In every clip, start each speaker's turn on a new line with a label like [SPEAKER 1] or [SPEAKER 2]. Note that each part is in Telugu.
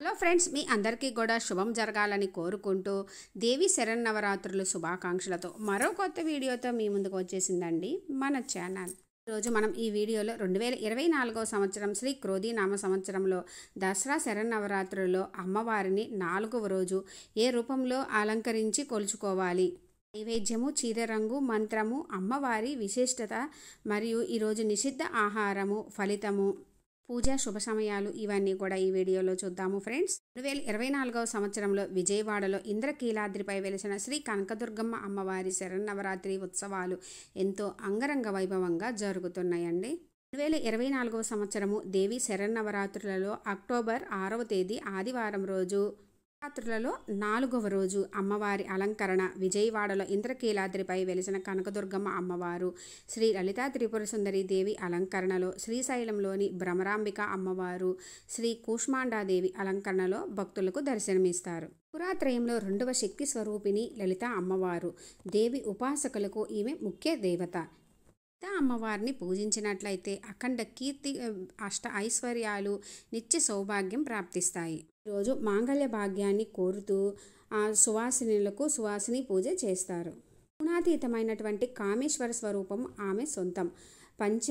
[SPEAKER 1] హలో ఫ్రెండ్స్ మీ అందరికీ కూడా శుభం జరగాలని కోరుకుంటూ దేవి శరన్నవరాత్రులు శుభాకాంక్షలతో మరో కొత్త వీడియోతో మీ ముందుకు వచ్చేసిందండి మన ఛానల్ ఈరోజు మనం ఈ వీడియోలో రెండు వేల ఇరవై నాలుగో సంవత్సరం శ్రీ నామ సంవత్సరంలో దసరా శరన్నవరాత్రులలో అమ్మవారిని నాలుగవ రోజు ఏ రూపంలో అలంకరించి కొలుచుకోవాలి నైవేద్యము చీరరంగు మంత్రము అమ్మవారి విశిష్టత మరియు ఈరోజు నిషిద్ధ ఆహారము ఫలితము పూజా శుభ సమయాలు ఇవన్నీ కూడా ఈ వీడియోలో చూద్దాము ఫ్రెండ్స్ రెండు వేల ఇరవై నాలుగవ సంవత్సరంలో విజయవాడలో ఇంద్రకీలాద్రిపై వెలిసిన శ్రీ కనకదుర్గమ్మ అమ్మవారి శరన్నవరాత్రి ఉత్సవాలు ఎంతో అంగరంగ వైభవంగా జరుగుతున్నాయండి రెండు వేల ఇరవై నాలుగవ సంవత్సరము దేవి శరన్నవరాత్రులలో అక్టోబర్ ఆరవ తేదీ ఆదివారం రోజు నవరాత్రులలో నాలుగవ రోజు అమ్మవారి అలంకరణ విజయవాడలో ఇంద్రకీలాద్రిపై వెలిసిన కనకదుర్గమ్మ అమ్మవారు శ్రీ లలితా త్రిపుర సుందరి దేవి అలంకరణలో శ్రీశైలంలోని భ్రమరాంబిక అమ్మవారు శ్రీ కూష్మాండాదేవి అలంకరణలో భక్తులకు దర్శనమిస్తారు పురాత్రయంలో రెండవ శక్తి స్వరూపిణి లలిత అమ్మవారు దేవి ఉపాసకులకు ఈమె ముఖ్య దేవత సీతా అమ్మవారిని పూజించినట్లయితే అఖండ కీర్తి అష్ట ఐశ్వర్యాలు నిత్య సౌభాగ్యం ప్రాప్తిస్తాయి రోజు మాంగళ్య భాగ్యాన్ని కోరుతూ ఆ సువాసినులకు సువాసిని పూజ చేస్తారు గుణాతీతమైనటువంటి కామేశ్వర స్వరూపం ఆమె సొంతం పంచ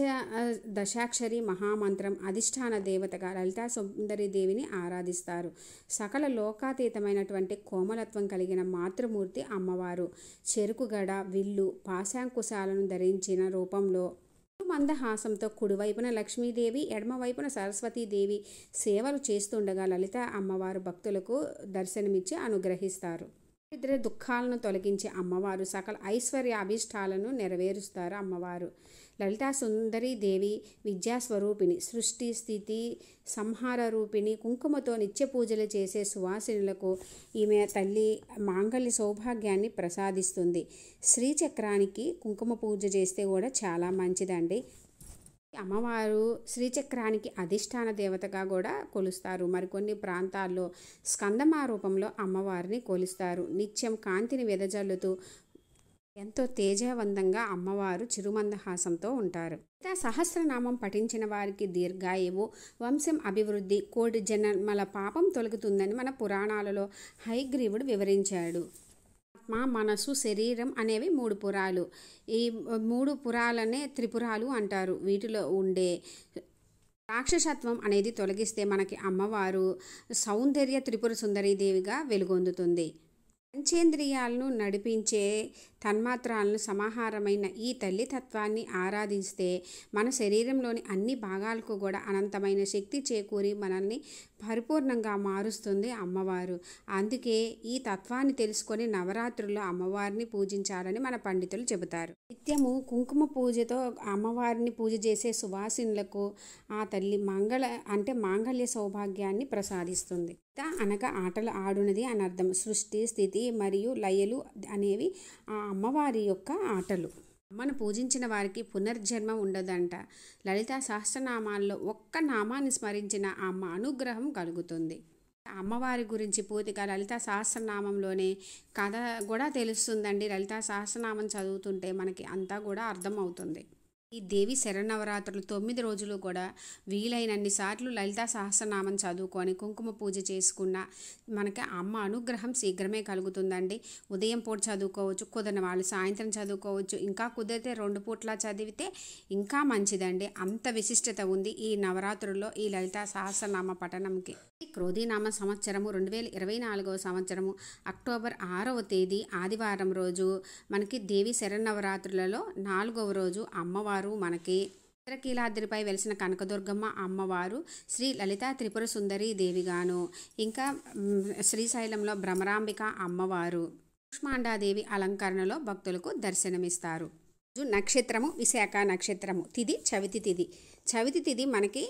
[SPEAKER 1] దశాక్షరి మహామంత్రం అధిష్టాన దేవతగా లలితా సుందరి దేవిని ఆరాధిస్తారు సకల లోకాతీతమైనటువంటి కోమలత్వం కలిగిన మాతృమూర్తి అమ్మవారు చెరుకుగడ విల్లు పాశాంకుశాలను ధరించిన రూపంలో మందహాసంతో కుడివైపున లక్ష్మీదేవి ఎడమవైపున సరస్వతీదేవి సేవలు చేస్తుండగా లలిత అమ్మవారు భక్తులకు దర్శనమిచ్చి అనుగ్రహిస్తారు దరిద్ర దుఃఖాలను తొలగించే అమ్మవారు సకల ఐశ్వర్య అభిష్టాలను నెరవేరుస్తారు అమ్మవారు లలితా సుందరి దేవి విద్యాస్వరూపిణి సృష్టి స్థితి సంహార రూపిణి కుంకుమతో నిత్య పూజలు చేసే సువాసినులకు ఈమె తల్లి మాంగళ్య సౌభాగ్యాన్ని ప్రసాదిస్తుంది శ్రీచక్రానికి కుంకుమ పూజ చేస్తే కూడా చాలా మంచిదండి అమ్మవారు శ్రీచక్రానికి అధిష్టాన దేవతగా కూడా కొలుస్తారు మరికొన్ని ప్రాంతాల్లో స్కందమా రూపంలో అమ్మవారిని కొలుస్తారు నిత్యం కాంతిని వెదజల్లుతూ ఎంతో తేజవంతంగా అమ్మవారు చిరుమందహాసంతో ఉంటారు ఇతర సహస్రనామం పఠించిన వారికి దీర్ఘాయువు వంశం అభివృద్ధి కోటి జన్మల పాపం తొలగుతుందని మన పురాణాలలో హైగ్రీవుడు వివరించాడు ఆత్మ మనసు శరీరం అనేవి మూడు పురాలు ఈ మూడు పురాలనే త్రిపురాలు అంటారు వీటిలో ఉండే రాక్షసత్వం అనేది తొలగిస్తే మనకి అమ్మవారు సౌందర్య త్రిపుర సుందరీదేవిగా వెలుగొందుతుంది పంచేంద్రియాలను నడిపించే తన్మాత్రాలను సమాహారమైన ఈ తల్లితత్వాన్ని ఆరాధిస్తే మన శరీరంలోని అన్ని భాగాలకు కూడా అనంతమైన శక్తి చేకూరి మనల్ని పరిపూర్ణంగా మారుస్తుంది అమ్మవారు అందుకే ఈ తత్వాన్ని తెలుసుకొని నవరాత్రుల్లో అమ్మవారిని పూజించాలని మన పండితులు చెబుతారు నిత్యము కుంకుమ పూజతో అమ్మవారిని పూజ చేసే సువాసినులకు ఆ తల్లి మంగళ అంటే మాంగళ్య సౌభాగ్యాన్ని ప్రసాదిస్తుంది త అనగా ఆటలు ఆడునది అని అర్థం సృష్టి స్థితి మరియు లయలు అనేవి ఆ అమ్మవారి యొక్క ఆటలు అమ్మను పూజించిన వారికి పునర్జన్మ ఉండదంట లలిత సహస్రనామాల్లో ఒక్క నామాన్ని స్మరించిన అమ్మ అనుగ్రహం కలుగుతుంది అమ్మవారి గురించి పూర్తిగా లలిత సహస్రనామంలోనే కథ కూడా తెలుస్తుందండి లలిత సహస్రనామం చదువుతుంటే మనకి అంతా కూడా అర్థమవుతుంది ఈ దేవి శరణవరాత్రులు తొమ్మిది రోజులు కూడా వీలైనన్నిసార్లు లలితా సహస్రనామం చదువుకొని కుంకుమ పూజ చేసుకున్న మనకి అమ్మ అనుగ్రహం శీఘ్రమే కలుగుతుందండి ఉదయం పూట చదువుకోవచ్చు కుదరని వాళ్ళు సాయంత్రం చదువుకోవచ్చు ఇంకా కుదిరితే రెండు పూట్లా చదివితే ఇంకా మంచిదండి అంత విశిష్టత ఉంది ఈ నవరాత్రుల్లో ఈ లలితా సహస్రనామ పఠనంకి క్రోధీనామ సంవత్సరము రెండు వేల ఇరవై నాలుగవ సంవత్సరము అక్టోబర్ ఆరవ తేదీ ఆదివారం రోజు మనకి దేవి శరణవరాత్రులలో నాలుగవ రోజు అమ్మవారు మనకి చిత్రకీలాద్రిపై వెలిసిన కనకదుర్గమ్మ అమ్మవారు శ్రీ లలిత త్రిపుర సుందరి దేవిగాను ఇంకా శ్రీశైలంలో భ్రమరాంబిక అమ్మవారు కుష్మాండాదేవి అలంకరణలో భక్తులకు దర్శనమిస్తారు నక్షత్రము విశాఖ నక్షత్రము తిది చవితి తిది చవితి తిది మనకి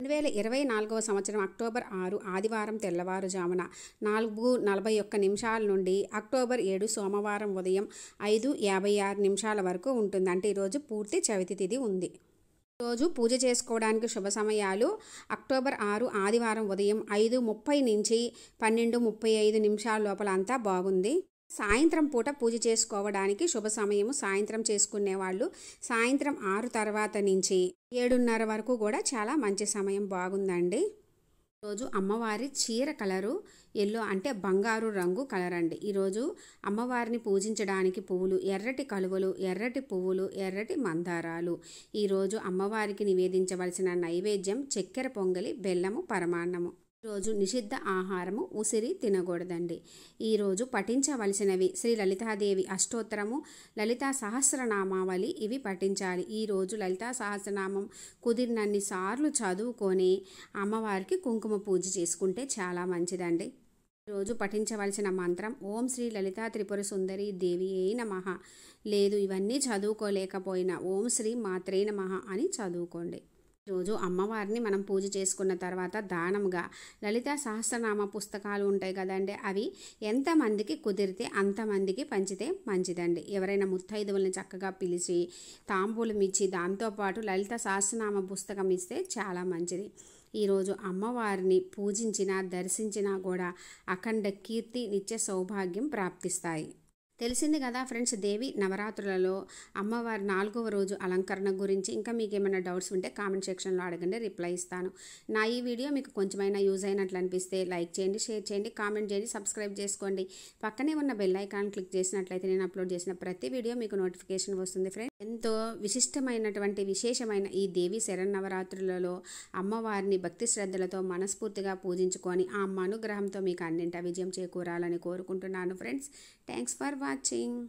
[SPEAKER 1] రెండు వేల ఇరవై నాలుగవ సంవత్సరం అక్టోబర్ ఆరు ఆదివారం తెల్లవారుజామున నాలుగు నలభై ఒక్క నిమిషాల నుండి అక్టోబర్ ఏడు సోమవారం ఉదయం ఐదు యాభై ఆరు నిమిషాల వరకు ఉంటుంది అంటే ఈరోజు పూర్తి చవితి తిథి ఉంది రోజు పూజ చేసుకోవడానికి శుభ సమయాలు అక్టోబర్ ఆరు ఆదివారం ఉదయం ఐదు ముప్పై నుంచి పన్నెండు ముప్పై ఐదు నిమిషాల లోపల అంతా బాగుంది సాయంత్రం పూట పూజ చేసుకోవడానికి శుభ సమయము సాయంత్రం చేసుకునేవాళ్ళు సాయంత్రం ఆరు తర్వాత నుంచి ఏడున్నర వరకు కూడా చాలా మంచి సమయం బాగుందండి రోజు అమ్మవారి చీర కలరు ఎల్లో అంటే బంగారు రంగు కలర్ అండి ఈరోజు అమ్మవారిని పూజించడానికి పువ్వులు ఎర్రటి కలువలు ఎర్రటి పువ్వులు ఎర్రటి మందారాలు ఈరోజు అమ్మవారికి నివేదించవలసిన నైవేద్యం చక్కెర పొంగలి బెల్లము పరమాన్నము రోజు నిషిద్ధ ఆహారము ఉసిరి తినకూడదండి ఈరోజు పఠించవలసినవి శ్రీ లలితాదేవి అష్టోత్తరము లలితా సహస్రనామావళి ఇవి పఠించాలి ఈరోజు లలితా సహస్రనామం కుదిరినన్ని సార్లు చదువుకొని అమ్మవారికి కుంకుమ పూజ చేసుకుంటే చాలా మంచిదండి రోజు పఠించవలసిన మంత్రం ఓం శ్రీ లలితా త్రిపుర సుందరి దేవి ఏ మహా లేదు ఇవన్నీ చదువుకోలేకపోయినా ఓం శ్రీ మాత్రే మహా అని చదువుకోండి రోజు అమ్మవారిని మనం పూజ చేసుకున్న తర్వాత దానంగా లలిత సహస్రనామ పుస్తకాలు ఉంటాయి కదండి అవి ఎంతమందికి కుదిరితే అంతమందికి పంచితే మంచిదండి ఎవరైనా ముత్తైదువులను చక్కగా పిలిచి తాంబూలం ఇచ్చి దాంతోపాటు లలిత సహస్రనామ పుస్తకం ఇస్తే చాలా మంచిది ఈరోజు అమ్మవారిని పూజించినా దర్శించినా కూడా అఖండ కీర్తి నిత్య సౌభాగ్యం ప్రాప్తిస్తాయి తెలిసింది కదా ఫ్రెండ్స్ దేవి నవరాత్రులలో అమ్మవారి నాలుగవ రోజు అలంకరణ గురించి ఇంకా మీకు ఏమైనా డౌట్స్ ఉంటే కామెంట్ సెక్షన్లో అడగండి రిప్లై ఇస్తాను నా ఈ వీడియో మీకు కొంచెమైనా యూజ్ అయినట్లు అనిపిస్తే లైక్ చేయండి షేర్ చేయండి కామెంట్ చేయండి సబ్స్క్రైబ్ చేసుకోండి పక్కనే ఉన్న బెల్ ఐకాన్ క్లిక్ చేసినట్లయితే నేను అప్లోడ్ చేసిన ప్రతి వీడియో మీకు నోటిఫికేషన్ వస్తుంది ఫ్రెండ్స్ ఎంతో విశిష్టమైనటువంటి విశేషమైన ఈ దేవి శరన్నవరాత్రులలో అమ్మవారిని భక్తి శ్రద్ధలతో మనస్ఫూర్తిగా పూజించుకొని ఆ అమ్మ అనుగ్రహంతో మీకు అన్నింట విజయం చేకూరాలని కోరుకుంటున్నాను ఫ్రెండ్స్ థ్యాంక్స్ ఫర్ వాచింగ్